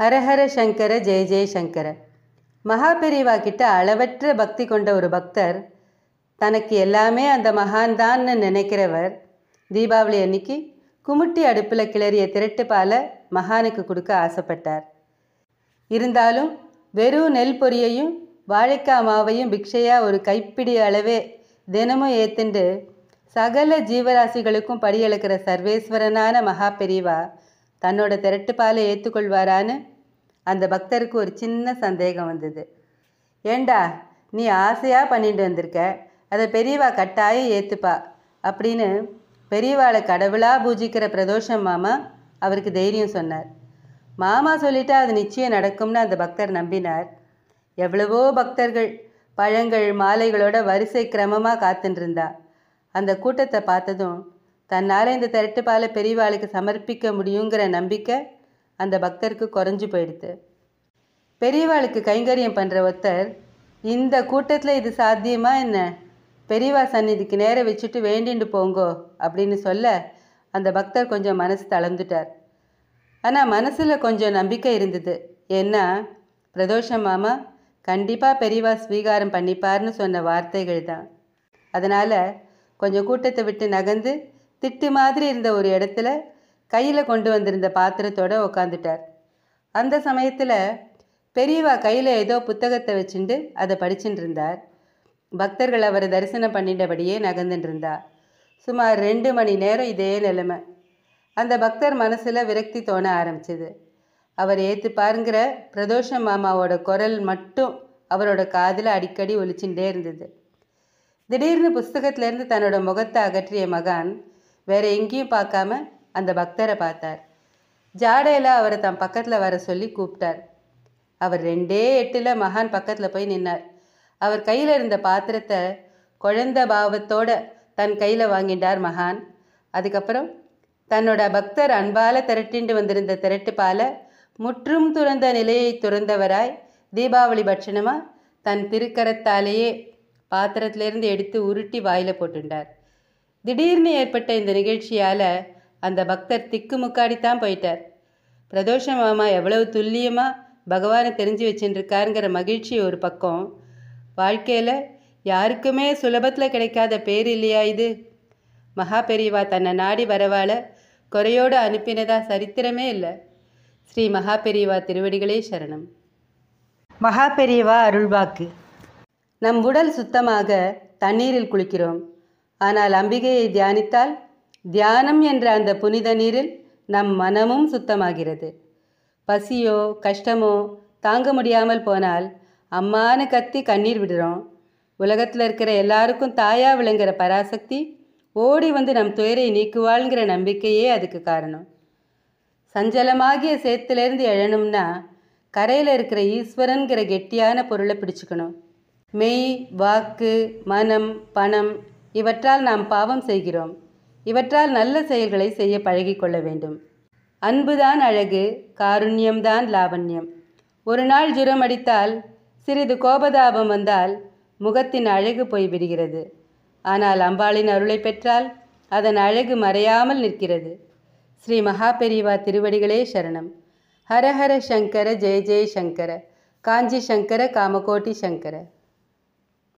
ஹரஹர சங்கர ஜெய ஜெயசங்கர மகாபெரிவா கிட்ட அளவற்ற பக்தி கொண்ட ஒரு பக்தர் தனக்கு எல்லாமே அந்த மகான்தான்னு நினைக்கிறவர் தீபாவளி அன்னைக்கு குமுட்டி அடுப்பில் கிளறிய திரட்டு பாலை மகானுக்கு கொடுக்க ஆசைப்பட்டார் இருந்தாலும் வெறும் நெல் பொரியையும் வாழைக்காய் மாவையும் பிக்ஷையாக ஒரு கைப்பிடி அளவே தினமும் ஏத்துண்டு சகல ஜீவராசிகளுக்கும் படியளக்கிற சர்வேஸ்வரனான மகாபெரிவா பெரிவா தன்னோட திரட்டுப்பாலை ஏற்றுக்கொள்வாரான்னு அந்த பக்தருக்கு ஒரு சின்ன சந்தேகம் வந்தது ஏண்டா நீ ஆசையாக பண்ணிட்டு வந்திருக்க அதை பெரியவா கட்டாயம் ஏற்றுப்பா அப்படின்னு பெரியவாளை கடவுளாக பூஜிக்கிற பிரதோஷம் மாமா அவருக்கு தைரியம் சொன்னார் மாமா சொல்லிட்டா அது நிச்சயம் நடக்கும்னு அந்த பக்தர் நம்பினார் எவ்வளவோ பக்தர்கள் பழங்கள் மாலைகளோட வரிசை கிரமமாக காத்துட்டு இருந்தா அந்த கூட்டத்தை பார்த்ததும் தன்னால் இந்த திரட்டு பாலை பெரியவாளுக்கு சமர்ப்பிக்க முடியுங்கிற நம்பிக்கை அந்த பக்தருக்கு குறைஞ்சி போயிடுது பெரியவாளுக்கு கைங்கரியம் பண்ணுற ஒருத்தர் இந்த கூட்டத்தில் இது சாத்தியமா என்ன பெரியவா சந்நிதிக்கு நேர வச்சுட்டு வேண்டிண்டு போங்கோ அப்படின்னு சொல்ல அந்த பக்தர் கொஞ்சம் மனசு தளர்ந்துட்டார் ஆனால் மனசில் கொஞ்சம் நம்பிக்கை இருந்தது ஏன்னா பிரதோஷ மாமா கண்டிப்பாக பெரியவா ஸ்வீகாரம் பண்ணிப்பார்னு சொன்ன வார்த்தைகள் தான் அதனால் கொஞ்சம் கூட்டத்தை விட்டு நகர்ந்து திட்டு மாதிரி இருந்த ஒரு இடத்துல கையில் கொண்டு வந்திருந்த பாத்திரத்தோடு உக்காந்துட்டார் அந்த சமயத்தில் பெரியவா கையில் ஏதோ புத்தகத்தை வச்சுட்டு அதை படிச்சுட்டு இருந்தார் பக்தர்கள் அவரை தரிசனம் பண்ணிட்டபடியே நகர்ந்துட்டு இருந்தார் சுமார் ரெண்டு மணி நேரம் இதே நிலைமை அந்த பக்தர் மனசில் விரக்தி தோண ஆரம்பிச்சது அவர் ஏற்று பாருங்கிற பிரதோஷ மாமாவோட குரல் மட்டும் அவரோட காதில் அடிக்கடி ஒழிச்சுட்டே இருந்தது திடீர்னு புஸ்தகத்திலேருந்து தன்னோட முகத்தை அகற்றிய மகான் வேற எங்கேயும் பார்க்காம அந்த பக்தரை பார்த்தார் ஜாடையில் அவரை தன் பக்கத்தில் வர சொல்லி கூப்பிட்டார் அவர் ரெண்டே எட்டில் மகான் பக்கத்தில் போய் நின்னார் அவர் கையில் இருந்த பாத்திரத்தை குழந்த பாவத்தோட தன் கையில் வாங்கிட்டார் மகான் அதுக்கப்புறம் தன்னோட பக்தர் அன்பால் திரட்டிண்டு வந்திருந்த திரட்டுப்பால முற்றும் துறந்த நிலையை துறந்தவராய் தீபாவளி பட்சணமாக தன் திருக்கரத்தாலேயே பாத்திரத்திலிருந்து எடுத்து உருட்டி வாயில் போட்டுண்டார் திடீர்னு ஏற்பட்ட இந்த நிகழ்ச்சியால் அந்த பக்தர் திக்குமுக்காடித்தான் போயிட்டார் பிரதோஷ மாமா எவ்வளவு துல்லியமாக பகவானை தெரிஞ்சு வச்சுட்டுருக்காருங்கிற மகிழ்ச்சி ஒரு பக்கம் வாழ்க்கையில் யாருக்குமே சுலபத்தில் கிடைக்காத பேர் இல்லையா இது மகா பெரியவா தன்னை நாடி வரவால குறையோடு அனுப்பினதா சரித்திரமே இல்லை ஸ்ரீ மகா பெரியவா திருவடிகளே சரணம் மகா பெரியவா அருள்வாக்கு நம் உடல் சுத்தமாக தண்ணீரில் குளிக்கிறோம் ஆனால் அம்பிகையை தியானித்தால் தியானம் என்ற அந்த புனித நீரில் நம் மனமும் சுத்தமாகிறது பசியோ கஷ்டமோ தாங்க முடியாமல் போனால் அம்மானு கத்தி கண்ணீர் விடுறோம் உலகத்தில் இருக்கிற எல்லாருக்கும் தாயா விளங்குற பராசக்தி ஓடி வந்து நம் துயரை நீக்குவாள்ங்கிற நம்பிக்கையே அதுக்கு காரணம் சஞ்சலமாகிய சேத்திலேருந்து எழணும்னா கரையில் இருக்கிற ஈஸ்வரன்கிற கெட்டியான பொருளை பிடிச்சுக்கணும் மெய் வாக்கு மனம் பணம் இவற்றால் நாம் பாவம் செய்கிறோம் இவற்றால் நல்ல செயல்களை செய்ய பழகிக்கொள்ள வேண்டும் அன்புதான் அழகு காருண்யம்தான் லாவண்யம் ஒரு நாள் ஜுரம் அடித்தால் சிறிது கோபதாபம் வந்தால் முகத்தின் அழகு போய்விடுகிறது ஆனால் அம்பாளின் அருளை பெற்றால் அதன் அழகு மறையாமல் நிற்கிறது ஸ்ரீ மகாபெரிவா திருவடிகளே சரணம் ஹரஹர சங்கர ஜெய ஜெய சங்கர காஞ்சி சங்கர காமகோட்டி சங்கர